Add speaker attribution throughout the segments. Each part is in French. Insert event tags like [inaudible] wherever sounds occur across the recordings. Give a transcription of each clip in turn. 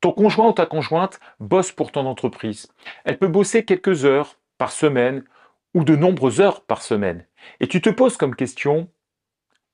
Speaker 1: Ton conjoint ou ta conjointe bosse pour ton entreprise. Elle peut bosser quelques heures par semaine ou de nombreuses heures par semaine. Et tu te poses comme question,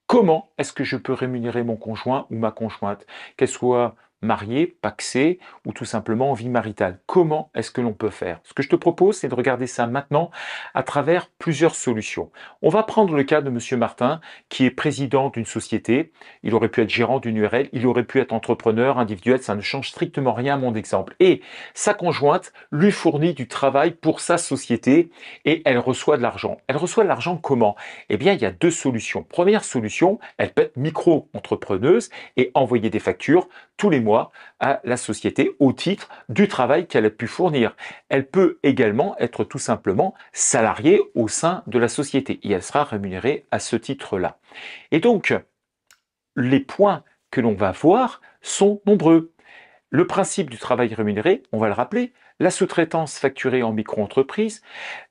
Speaker 1: comment est-ce que je peux rémunérer mon conjoint ou ma conjointe Qu'elle soit marié, paxé ou tout simplement en vie maritale. Comment est-ce que l'on peut faire Ce que je te propose, c'est de regarder ça maintenant à travers plusieurs solutions. On va prendre le cas de Monsieur Martin, qui est président d'une société. Il aurait pu être gérant d'une URL, il aurait pu être entrepreneur individuel, ça ne change strictement rien à mon exemple. Et sa conjointe lui fournit du travail pour sa société et elle reçoit de l'argent. Elle reçoit de l'argent comment Eh bien, il y a deux solutions. Première solution, elle peut être micro-entrepreneuse et envoyer des factures tous les mois à la société au titre du travail qu'elle a pu fournir. Elle peut également être tout simplement salariée au sein de la société et elle sera rémunérée à ce titre-là. Et donc, les points que l'on va voir sont nombreux. Le principe du travail rémunéré, on va le rappeler, la sous-traitance facturée en micro-entreprise,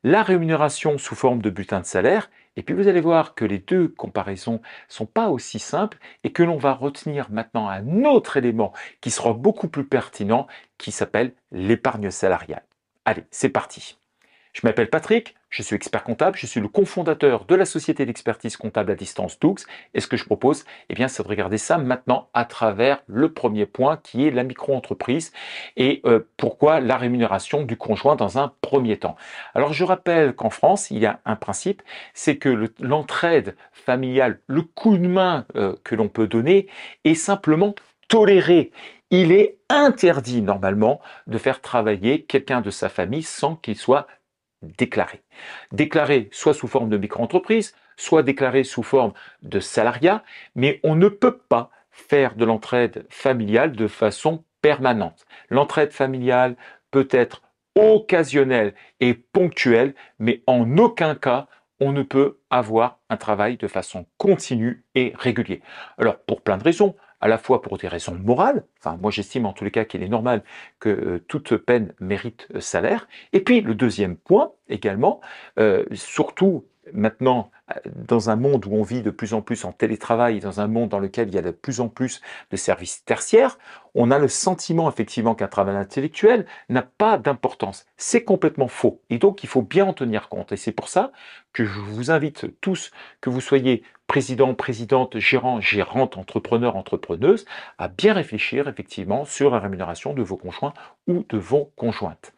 Speaker 1: la rémunération sous forme de butin de salaire et puis vous allez voir que les deux comparaisons sont pas aussi simples et que l'on va retenir maintenant un autre élément qui sera beaucoup plus pertinent qui s'appelle l'épargne salariale. Allez, c'est parti. Je m'appelle Patrick, je suis expert comptable, je suis le cofondateur de la société d'expertise comptable à distance Tux. Et ce que je propose, eh bien, c'est de regarder ça maintenant à travers le premier point qui est la micro-entreprise et euh, pourquoi la rémunération du conjoint dans un premier temps. Alors, je rappelle qu'en France, il y a un principe, c'est que l'entraide familiale, le coup de main euh, que l'on peut donner est simplement toléré. Il est interdit normalement de faire travailler quelqu'un de sa famille sans qu'il soit déclaré. Déclaré soit sous forme de micro-entreprise, soit déclaré sous forme de salariat, mais on ne peut pas faire de l'entraide familiale de façon permanente. L'entraide familiale peut être occasionnelle et ponctuelle, mais en aucun cas on ne peut avoir un travail de façon continue et régulier. Alors pour plein de raisons, à la fois pour des raisons morales, enfin moi j'estime en tous les cas qu'il est normal que euh, toute peine mérite euh, salaire, et puis le deuxième point également, euh, surtout maintenant, euh, dans un monde où on vit de plus en plus en télétravail, dans un monde dans lequel il y a de plus en plus de services tertiaires, on a le sentiment effectivement qu'un travail intellectuel n'a pas d'importance. C'est complètement faux. Et donc, il faut bien en tenir compte. Et c'est pour ça que je vous invite tous, que vous soyez président, présidente, gérant, gérante, entrepreneur, entrepreneuse, à bien réfléchir effectivement sur la rémunération de vos conjoints ou de vos conjointes.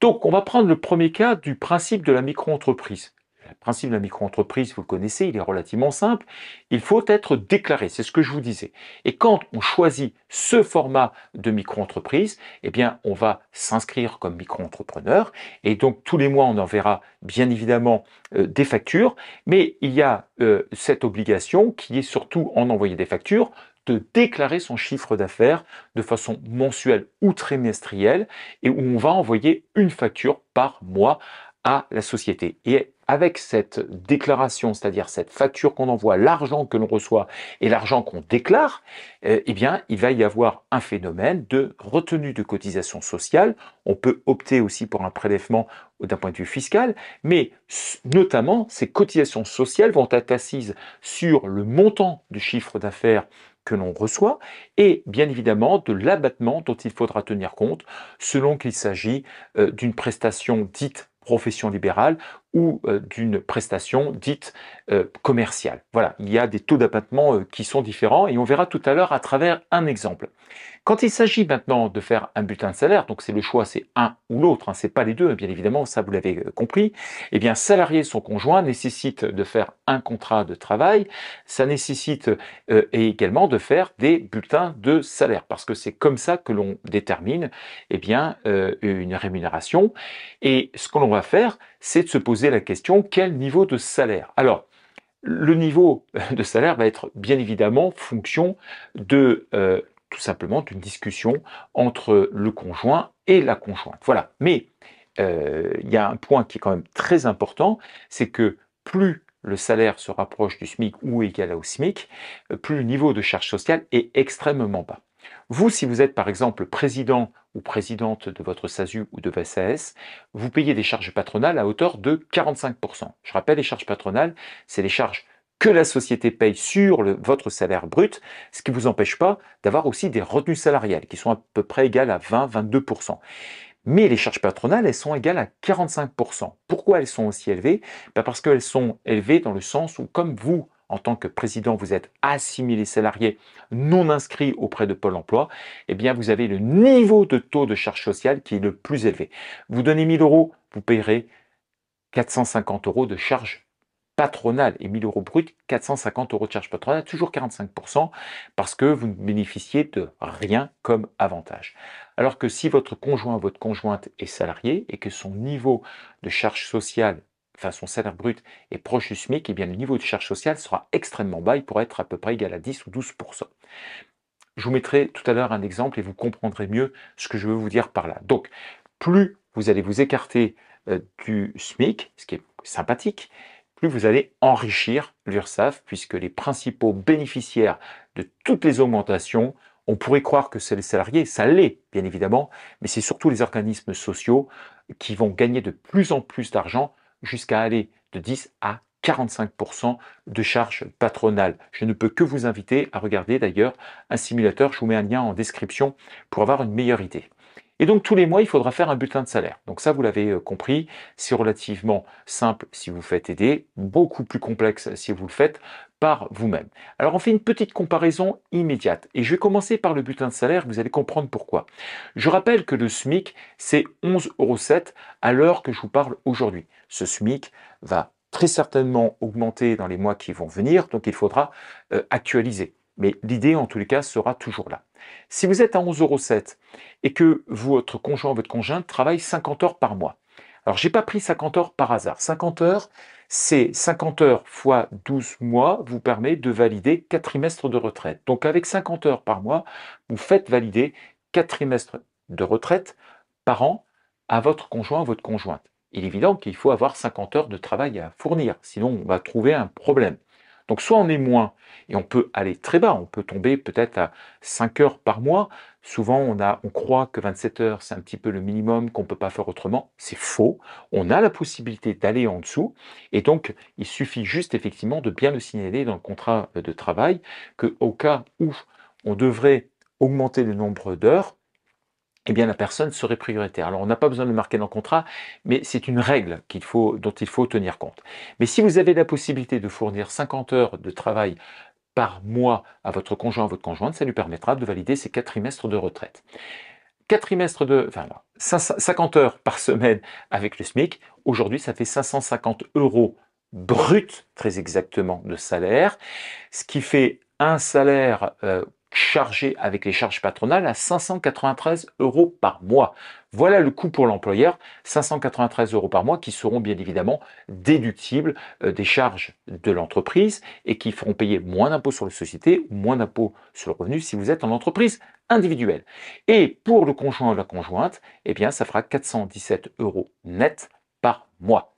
Speaker 1: Donc, on va prendre le premier cas du principe de la micro-entreprise. Le principe de la micro-entreprise, vous le connaissez, il est relativement simple. Il faut être déclaré, c'est ce que je vous disais. Et quand on choisit ce format de micro-entreprise, eh bien, on va s'inscrire comme micro-entrepreneur. Et donc, tous les mois, on enverra bien évidemment euh, des factures. Mais il y a euh, cette obligation qui est surtout en envoyer des factures de déclarer son chiffre d'affaires de façon mensuelle ou trimestrielle et où on va envoyer une facture par mois à la société. Et avec cette déclaration, c'est-à-dire cette facture qu'on envoie, l'argent que l'on reçoit et l'argent qu'on déclare, euh, eh bien, il va y avoir un phénomène de retenue de cotisation sociale. On peut opter aussi pour un prélèvement d'un point de vue fiscal, mais notamment ces cotisations sociales vont être assises sur le montant du chiffre d'affaires que l'on reçoit et bien évidemment de l'abattement dont il faudra tenir compte selon qu'il s'agit euh, d'une prestation dite profession libérale ou euh, d'une prestation dite euh, commerciale. Voilà, il y a des taux d'abattement euh, qui sont différents et on verra tout à l'heure à travers un exemple. Quand il s'agit maintenant de faire un bulletin de salaire, donc c'est le choix, c'est un ou l'autre, hein, c'est pas les deux, hein, bien évidemment, ça vous l'avez compris. et eh bien, salarié son conjoint nécessite de faire un contrat de travail, ça nécessite également de faire des bulletins de salaire parce que c'est comme ça que l'on détermine, eh bien, une rémunération. Et ce que l'on va faire, c'est de se poser la question quel niveau de salaire Alors, le niveau [laughs] de salaire va être bien évidemment fonction de euh, tout simplement d'une discussion entre le conjoint et la conjointe. Voilà. Mais euh, il y a un point qui est quand même très important, c'est que plus le salaire se rapproche du SMIC ou égal au SMIC, euh, plus le niveau de charge sociale est extrêmement bas. Vous, si vous êtes par exemple président ou présidente de votre SASU ou de VSAS, vous payez des charges patronales à hauteur de 45%. Je rappelle, les charges patronales, c'est les charges que la société paye sur votre salaire brut, ce qui ne vous empêche pas d'avoir aussi des retenues salariales qui sont à peu près égales à 20-22%. Mais les charges patronales, elles sont égales à 45%. Pourquoi elles sont aussi élevées bah, Parce qu'elles sont élevées dans le sens où, comme vous, en tant que président, vous êtes assimilé salarié non inscrit auprès de Pôle emploi, et eh bien, vous avez le niveau de taux de charge sociale qui est le plus élevé. Vous donnez 1000 euros, vous payerez 450 euros de charge patronale et 1000 euros brut, 450 euros de charge patronale, toujours 45%, parce que vous ne bénéficiez de rien comme avantage. Alors que si votre conjoint, votre conjointe est salarié et que son niveau de charge sociale son salaire brut est proche du SMIC, et eh bien le niveau de charge sociale sera extrêmement bas, il pourrait être à peu près égal à 10 ou 12 Je vous mettrai tout à l'heure un exemple et vous comprendrez mieux ce que je veux vous dire par là. Donc, plus vous allez vous écarter euh, du SMIC, ce qui est sympathique, plus vous allez enrichir l'URSSAF, puisque les principaux bénéficiaires de toutes les augmentations, on pourrait croire que c'est les salariés, ça l'est bien évidemment, mais c'est surtout les organismes sociaux qui vont gagner de plus en plus d'argent jusqu'à aller de 10 à 45% de charge patronale. Je ne peux que vous inviter à regarder d'ailleurs un simulateur, je vous mets un lien en description pour avoir une meilleure idée. Et donc tous les mois, il faudra faire un bulletin de salaire. Donc ça, vous l'avez euh, compris, c'est relativement simple si vous faites aider, beaucoup plus complexe si vous le faites par vous-même. Alors on fait une petite comparaison immédiate et je vais commencer par le bulletin de salaire, vous allez comprendre pourquoi. Je rappelle que le SMIC, c'est euros à l'heure que je vous parle aujourd'hui. Ce SMIC va très certainement augmenter dans les mois qui vont venir, donc il faudra euh, actualiser. Mais l'idée, en tous les cas, sera toujours là. Si vous êtes à 11,07 euros et que votre conjoint ou votre conjointe travaille 50 heures par mois, alors j'ai pas pris 50 heures par hasard. 50 heures, c'est 50 heures fois 12 mois vous permet de valider 4 trimestres de retraite. Donc avec 50 heures par mois, vous faites valider 4 trimestres de retraite par an à votre conjoint ou votre conjointe. Il est évident qu'il faut avoir 50 heures de travail à fournir, sinon on va trouver un problème. Donc soit on est moins et on peut aller très bas, on peut tomber peut-être à 5 heures par mois. Souvent on, a, on croit que 27 heures c'est un petit peu le minimum, qu'on ne peut pas faire autrement. C'est faux. On a la possibilité d'aller en dessous et donc il suffit juste effectivement de bien le signaler dans le contrat de travail qu'au cas où on devrait augmenter le nombre d'heures, eh bien la personne serait prioritaire. Alors on n'a pas besoin de marquer dans le contrat, mais c'est une règle qu'il faut, dont il faut tenir compte. Mais si vous avez la possibilité de fournir 50 heures de travail par mois à votre conjoint, à votre conjointe, ça lui permettra de valider ses 4 trimestres de retraite. quatre trimestres de... 50 heures par semaine avec le SMIC, aujourd'hui ça fait 550 euros brut, très exactement, de salaire, ce qui fait un salaire euh, chargé avec les charges patronales à 593 euros par mois. Voilà le coût pour l'employeur, 593 euros par mois qui seront bien évidemment déductibles euh, des charges de l'entreprise et qui feront payer moins d'impôts sur les sociétés ou moins d'impôts sur le revenu si vous êtes en entreprise individuelle. Et pour le conjoint ou la conjointe, eh bien ça fera 417 euros net par mois.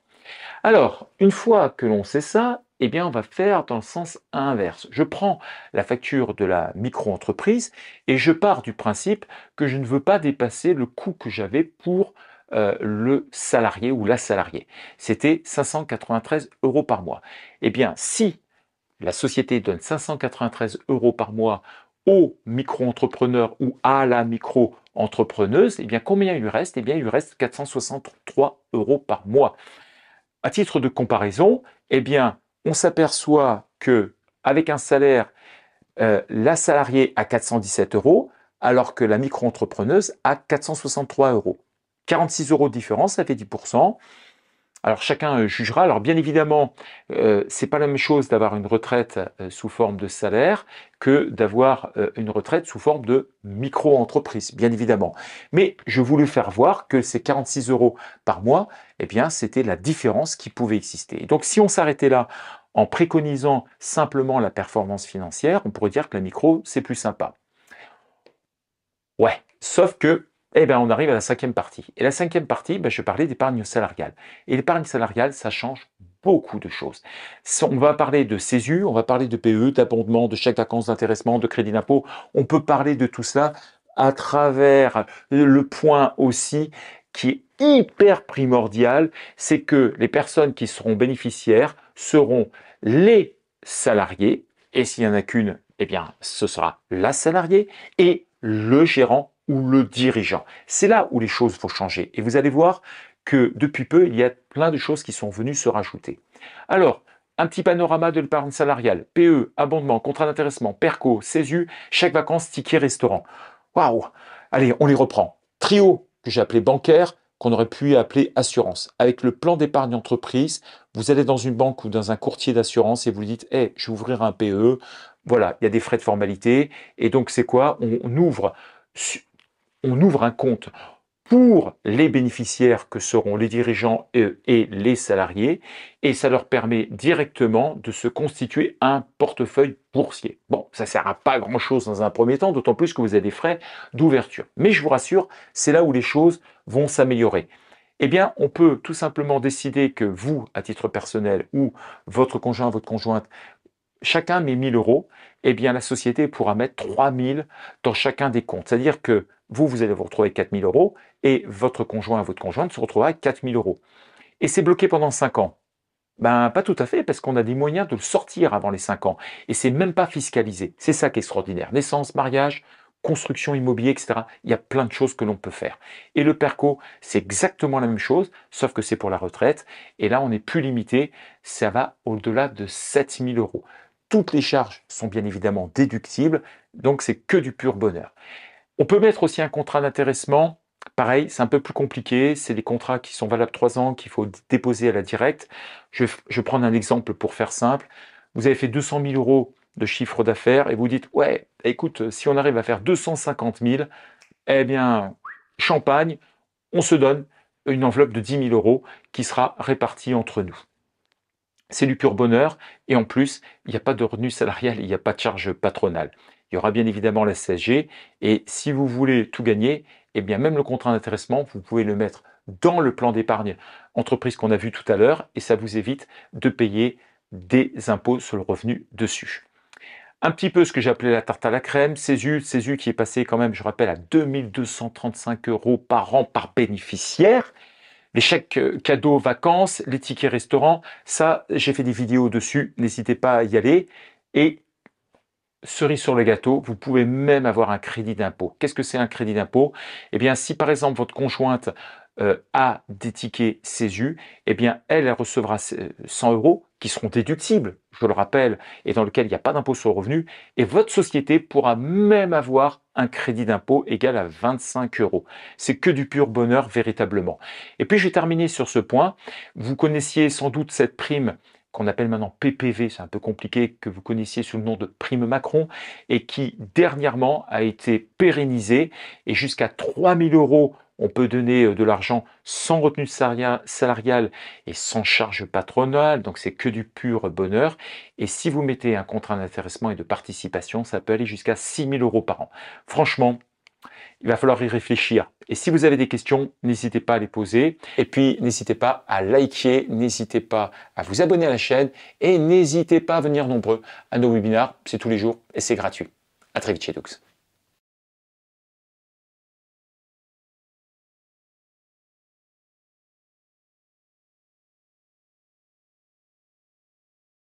Speaker 1: Alors, une fois que l'on sait ça, eh bien, on va faire dans le sens inverse. Je prends la facture de la micro-entreprise et je pars du principe que je ne veux pas dépasser le coût que j'avais pour euh, le salarié ou la salariée. C'était 593 euros par mois. Eh bien, si la société donne 593 euros par mois au micro-entrepreneur ou à la micro-entrepreneuse, eh bien, combien il lui reste Eh bien, il lui reste 463 euros par mois. À titre de comparaison, eh bien, on s'aperçoit que avec un salaire, euh, la salariée a 417 euros, alors que la micro-entrepreneuse a 463 euros. 46 euros de différence, ça fait 10%. Alors chacun euh, jugera. Alors bien évidemment, ce euh, c'est pas la même chose d'avoir une retraite euh, sous forme de salaire que d'avoir une retraite sous forme de micro-entreprise, bien évidemment. Mais je voulais faire voir que ces 46 euros par mois, eh bien, c'était la différence qui pouvait exister. donc si on s'arrêtait là en préconisant simplement la performance financière, on pourrait dire que la micro, c'est plus sympa. Ouais, sauf que eh bien, on arrive à la cinquième partie. Et la cinquième partie, ben, je parlais d'épargne salariale. Et l'épargne salariale, ça change beaucoup de choses. On va parler de CESU, on va parler de PE, d'abondement, de chèque vacances, d'intéressement, de crédit d'impôt. On peut parler de tout cela à travers le point aussi qui est hyper primordial, c'est que les personnes qui seront bénéficiaires seront les salariés, et s'il n'y en a qu'une, eh bien, ce sera la salariée et le gérant ou le dirigeant. C'est là où les choses vont changer. Et vous allez voir que depuis peu, il y a plein de choses qui sont venues se rajouter. Alors, un petit panorama de l'épargne salariale, PE, abondement, contrat d'intéressement, PERCO, CESU, chèque vacances, ticket restaurant. Waouh Allez, on les reprend. Trio, que j'ai appelé bancaire, qu'on aurait pu appeler assurance. Avec le plan d'épargne entreprise, vous allez dans une banque ou dans un courtier d'assurance et vous dites Eh, je vais ouvrir un PE. Voilà, il y a des frais de formalité. Et donc, c'est quoi on ouvre on ouvre un compte pour les bénéficiaires que seront les dirigeants euh, et les salariés, et ça leur permet directement de se constituer un portefeuille boursier. Bon, ça ne sert à pas grand-chose dans un premier temps, d'autant plus que vous avez des frais d'ouverture. Mais je vous rassure, c'est là où les choses vont s'améliorer. Eh bien, on peut tout simplement décider que vous, à titre personnel, ou votre conjoint, votre conjointe, chacun met 1000 euros, eh bien la société pourra mettre 3000 dans chacun des comptes. C'est-à-dire que vous, vous allez vous retrouver avec 4 000 euros et votre conjoint, votre conjointe se retrouvera avec 4 000 euros. Et c'est bloqué pendant 5 ans. Ben, pas tout à fait, parce qu'on a des moyens de le sortir avant les 5 ans. Et c'est même pas fiscalisé. C'est ça qui est extraordinaire. Naissance, mariage, construction immobilier, etc. Il y a plein de choses que l'on peut faire. Et le PERCO, c'est exactement la même chose, sauf que c'est pour la retraite. Et là, on n'est plus limité. Ça va au-delà de 000 euros. Toutes les charges sont bien évidemment déductibles, donc c'est que du pur bonheur. On peut mettre aussi un contrat d'intéressement. Pareil, c'est un peu plus compliqué. C'est les contrats qui sont valables trois ans, qu'il faut déposer à la directe. Je, je vais prendre un exemple pour faire simple. Vous avez fait 200 000 euros de chiffre d'affaires et vous dites, ouais, écoute, si on arrive à faire 250 000, eh bien, champagne, on se donne une enveloppe de 10 000 euros qui sera répartie entre nous c'est du pur bonheur. Et en plus, il n'y a pas de revenu salarial, il n'y a pas de charge patronale. Il y aura bien évidemment la CSG. Et si vous voulez tout gagner, et eh bien même le contrat d'intéressement, vous pouvez le mettre dans le plan d'épargne entreprise qu'on a vu tout à l'heure. Et ça vous évite de payer des impôts sur le revenu dessus un petit peu ce que j'appelais la tarte à la crème, CESU Césu qui est passé quand même, je rappelle, à 2235 euros par an par bénéficiaire les chèques euh, cadeaux vacances, les tickets restaurants, ça, j'ai fait des vidéos dessus, n'hésitez pas à y aller. Et cerise sur le gâteau, vous pouvez même avoir un crédit d'impôt. Qu'est-ce que c'est un crédit d'impôt Eh bien, si par exemple votre conjointe euh, a des tickets CESU, eh bien, elle, elle recevra 100 euh, euros qui seront déductibles, je le rappelle, et dans lequel il n'y a pas d'impôt sur le revenu, et votre société pourra même avoir un crédit d'impôt égal à 25 euros. C'est que du pur bonheur véritablement. Et puis j'ai terminé sur ce point. Vous connaissiez sans doute cette prime qu'on appelle maintenant PPV, c'est un peu compliqué, que vous connaissiez sous le nom de prime Macron, et qui dernièrement a été pérennisée, et jusqu'à 3000 euros on peut donner euh, de l'argent sans retenue salariale et sans charge patronale, donc c'est que du pur bonheur. Et si vous mettez un contrat d'intéressement et de participation, ça peut aller jusqu'à 6 000 euros par an. Franchement, il va falloir y réfléchir. Et si vous avez des questions, n'hésitez pas à les poser. Et puis, n'hésitez pas à liker, n'hésitez pas à vous abonner à la chaîne et n'hésitez pas à venir nombreux à nos webinars. C'est tous les jours et c'est gratuit. À très vite chez Dux.